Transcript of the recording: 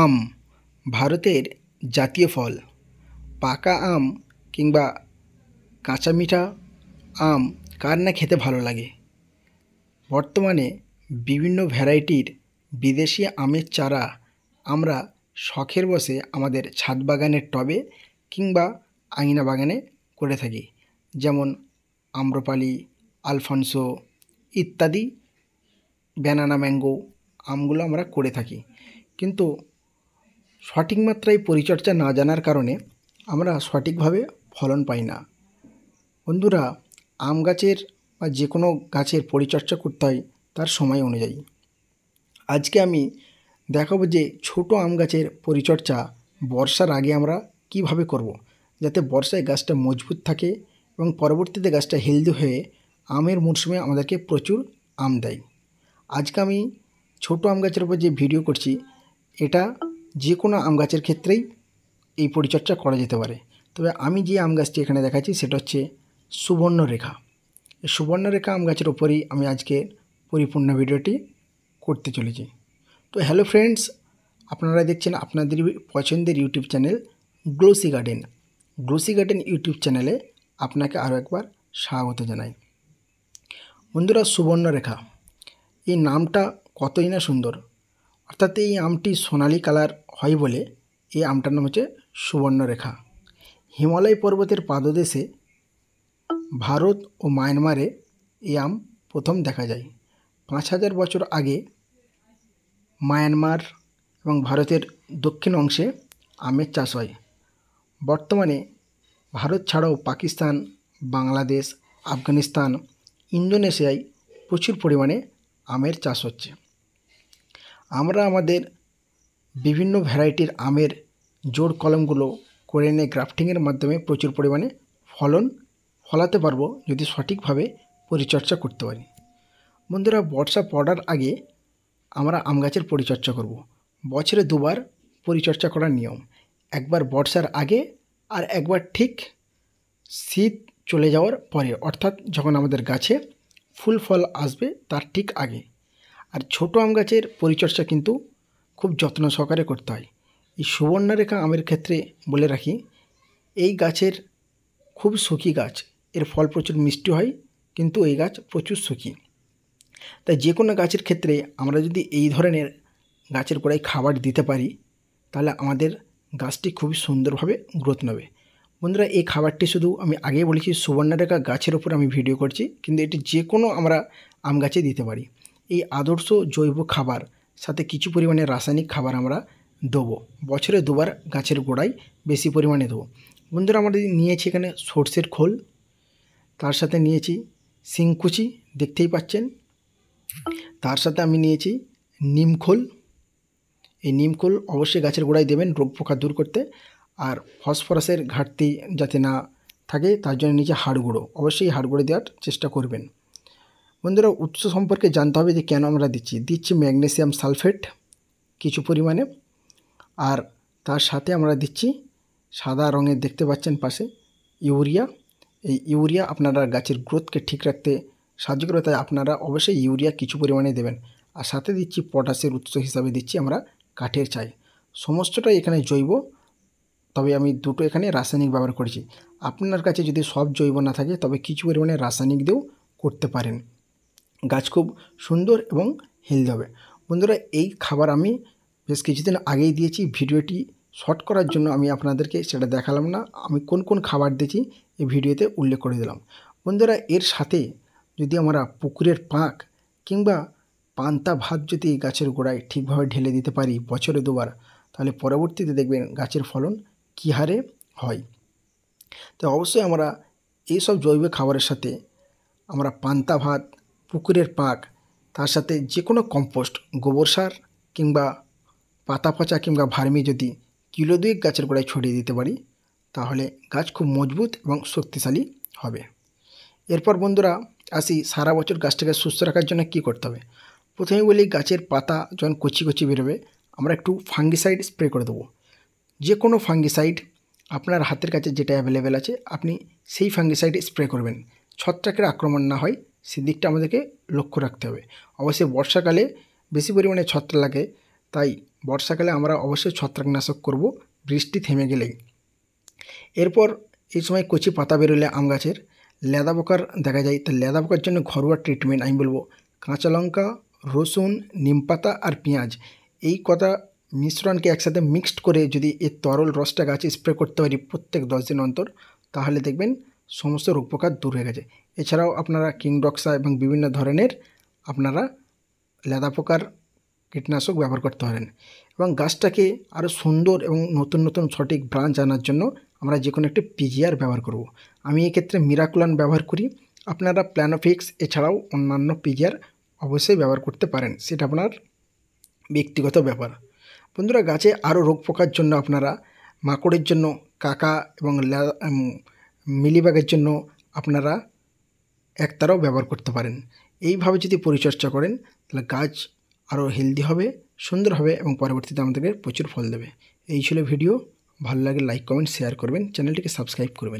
আম ভারতের জাতীয় ফল পাকা আম কিংবা কাঁচা মিঠা আম কার না খেতে ভালো লাগে বর্তমানে বিভিন্ন ভ্যারাইটির বিদেশি আমের চারা আমরা শখের বসে আমাদের ছাদ বাগানের টবে কিংবা আঙিনা বাগানে করে থাকি যেমন আম্রপালি আলফনসো ইত্যাদি ব্যানানা ম্যাঙ্গো আমগুলো আমরা করে থাকি কিন্তু সঠিক মাত্রায় পরিচর্যা না জানার কারণে আমরা সঠিকভাবে ফলন পাই না বন্ধুরা আম গাছের বা যে কোনো গাছের পরিচর্যা করতে হয় তার সময় অনুযায়ী আজকে আমি দেখাবো যে ছোট আম গাছের পরিচর্যা বর্ষার আগে আমরা কিভাবে করব। যাতে বর্ষায় গাছটা মজবুত থাকে এবং পরবর্তীতে গাছটা হেলদি হয়ে আমের মরশুমে আমাদেরকে প্রচুর আম দেয় আজকে আমি ছোট আম গাছের উপর যে ভিডিও করছি এটা যে কোনো আম গাছের ক্ষেত্রেই এই পরিচর্যা করা যেতে পারে তবে আমি যে আম গাছটি এখানে দেখাচ্ছি সেটা হচ্ছে সুবর্ণরেখা এই সুবর্ণরেখা আম গাছের ওপরই আমি আজকে পরিপূর্ণ ভিডিওটি করতে চলেছি তো হ্যালো ফ্রেন্ডস আপনারা দেখছেন আপনাদের পছন্দের YouTube channel Glossy Garden Glossy Garden YouTube চ্যানেলে আপনাকে আরও একবার স্বাগত জানাই বন্ধুরা সুবর্ণরেখা এই নামটা কতই না সুন্দর অর্থাৎ এই আমটি সোনালি কালার হয় বলে এই আমটার নাম হচ্ছে সুবর্ণরেখা হিমালয় পর্বতের পাদদেশে ভারত ও মায়ানমারে এই আম প্রথম দেখা যায় পাঁচ হাজার বছর আগে মায়ানমার এবং ভারতের দক্ষিণ অংশে আমের চাষ হয় বর্তমানে ভারত ছাড়াও পাকিস্তান বাংলাদেশ আফগানিস্তান ইন্দোনেশিয়ায় প্রচুর পরিমাণে আমের চাষ হচ্ছে আমরা আমাদের বিভিন্ন ভ্যারাইটির আমের জোড় কলমগুলো করে এনে গ্রাফটিংয়ের মাধ্যমে প্রচুর পরিমাণে ফলন ফলাতে পারবো যদি সঠিকভাবে পরিচর্যা করতে পারি বন্ধুরা বর্ষা পড়ার আগে আমরা আম গাছের পরিচর্যা করব। বছরে দুবার পরিচর্যা করার নিয়ম একবার বর্ষার আগে আর একবার ঠিক শীত চলে যাওয়ার পরে অর্থাৎ যখন আমাদের গাছে ফুল ফল আসবে তার ঠিক আগে আর ছোট আম গাছের পরিচর্যা কিন্তু খুব যত্ন সহকারে করতে হয় এই সুবর্ণরেখা আমের ক্ষেত্রে বলে রাখি এই গাছের খুব সুখী গাছ এর ফল প্রচুর মিষ্টি হয় কিন্তু এই গাছ প্রচুর সুখী তাই যে কোনো গাছের ক্ষেত্রে আমরা যদি এই ধরনের গাছের গোড়ায় খাবার দিতে পারি তাহলে আমাদের গাছটি খুবই সুন্দরভাবে গ্রোথ নেবে বন্ধুরা এই খাবারটি শুধু আমি আগেই বলেছি সুবর্ণরেখা গাছের ওপর আমি ভিডিও করছি কিন্তু এটি যে কোনো আমরা আম গাছে দিতে পারি এই আদর্শ জৈব খাবার সাথে কিছু পরিমাণে রাসায়নিক খাবার আমরা দেবো বছরে দুবার গাছের গোড়ায় বেশি পরিমাণে দেবো বন্ধুরা আমাদের নিয়েছি এখানে সর্ষের খোল তার সাথে নিয়েছি শিংকুচি দেখতেই পাচ্ছেন তার সাথে আমি নিয়েছি নিমখোল এই নিমখোল অবশ্যই গাছের গোড়ায় দেবেন রোগ পোকা দূর করতে আর ফসফরাসের ঘাটতি যাতে না থাকে তার জন্য নিচে হাড়গুঁড়ো অবশ্যই হাড়গুঁড়ো দেওয়ার চেষ্টা করবেন বন্ধুরা উৎস সম্পর্কে জানতে হবে যে কেন আমরা দিচ্ছি দিচ্ছি ম্যাগনেসিয়াম সালফেট কিছু পরিমাণে আর তার সাথে আমরা দিচ্ছি সাদা রঙের দেখতে পাচ্ছেন পাশে ইউরিয়া এই ইউরিয়া আপনারা গাছের গ্রোথকে ঠিক রাখতে সাহায্য করে তাই আপনারা অবশ্যই ইউরিয়া কিছু পরিমাণে দেবেন আর সাথে দিচ্ছি পটাশের উৎস হিসাবে দিচ্ছি আমরা কাঠের চাই সমস্তটাই এখানে জৈব তবে আমি দুটো এখানে রাসায়নিক ব্যবহার করেছি আপনার কাছে যদি সব জৈব না থাকে তবে কিছু পরিমাণে রাসায়নিক দিয়েও করতে পারেন গাছ খুব সুন্দর এবং হেলদি হবে বন্ধুরা এই খাবার আমি বেশ কিছুদিন আগেই দিয়েছি ভিডিওটি শর্ট করার জন্য আমি আপনাদেরকে সেটা দেখালাম না আমি কোন কোন খাবার দিয়েছি এই ভিডিওতে উল্লেখ করে দিলাম বন্ধুরা এর সাথে যদি আমরা পুকুরের পাঁক কিংবা পান্তা ভাত যদি গাছের গোড়ায় ঠিকভাবে ঢেলে দিতে পারি বছরে দুবার তাহলে পরবর্তীতে দেখবেন গাছের ফলন কী হারে হয় তো অবশ্যই আমরা এইসব জৈব খাবারের সাথে আমরা পান্তা ভাত পুকুরের পাক তার সাথে যে কোনো কম্পোস্ট গোবর সার কিংবা পাতা পচা কিংবা ভার্মি যদি কিলো দুয়েক গাছের গোড়ায় ছড়িয়ে দিতে পারি তাহলে গাছ খুব মজবুত এবং শক্তিশালী হবে এরপর বন্ধুরা আসি সারা বছর গাছটাকে সুস্থ রাখার জন্য কি করতে হবে প্রথমে বলি গাছের পাতা যখন কচি কচি বেরোবে আমরা একটু ফাঙ্গিসাইড স্প্রে করে দেবো যে কোনো ফাঙ্গিসাইড আপনার হাতের কাছে যেটা অ্যাভেলেবেল আছে আপনি সেই ফাঙ্গিসাইড স্প্রে করবেন ছত্রাকের আক্রমণ না হয় সেদিকটা আমাদেরকে লক্ষ্য রাখতে হবে অবশ্যই বর্ষাকালে বেশি পরিমাণে ছত্রাক লাগে তাই বর্ষাকালে আমরা অবশ্যই ছত্রাকনাশক করব বৃষ্টি থেমে গেলেই এরপর এই সময় কচি পাতা বেরোলে আম গাছের লেদা পোকার দেখা যায় তা লেদা পোকার জন্য ঘরোয়া ট্রিটমেন্ট আমি বলবো কাঁচা লঙ্কা রসুন নিমপাতা আর পেঁয়াজ এই কথা মিশ্রণকে একসাথে মিক্সড করে যদি এর তরল রসটা গাছে স্প্রে করতে পারি প্রত্যেক দশ দিন অন্তর তাহলে দেখবেন সমস্ত রোগ পোকা দূর হয়ে গেছে এছাড়াও আপনারা কিংডক্সা এবং বিভিন্ন ধরনের আপনারা লেদা পোকার কীটনাশক ব্যবহার করতে পারেন এবং গাছটাকে আরও সুন্দর এবং নতুন নতুন সঠিক ব্রাঞ্চ আনার জন্য আমরা যে কোনো একটি পিজিআর ব্যবহার করব আমি এক্ষেত্রে মিরাকুলান ব্যবহার করি আপনারা প্ল্যানোফিক্স এছাড়াও অন্যান্য পিজিআর অবশ্যই ব্যবহার করতে পারেন সেটা আপনার ব্যক্তিগত ব্যাপার বন্ধুরা গাছে আরও রোগ পোকার জন্য আপনারা মাকড়ের জন্য কাকা এবং মিলিবাগের জন্য আপনারা একতারাও ব্যবহার করতে পারেন এইভাবে যদি পরিচর্যা করেন তাহলে গাছ আরও হেলদি হবে সুন্দর হবে এবং পরবর্তীতে আমাদেরকে প্রচুর ফল দেবে এই ছিল ভিডিও ভালো লাগে লাইক কমেন্ট শেয়ার করবেন চ্যানেলটিকে সাবস্ক্রাইব করবেন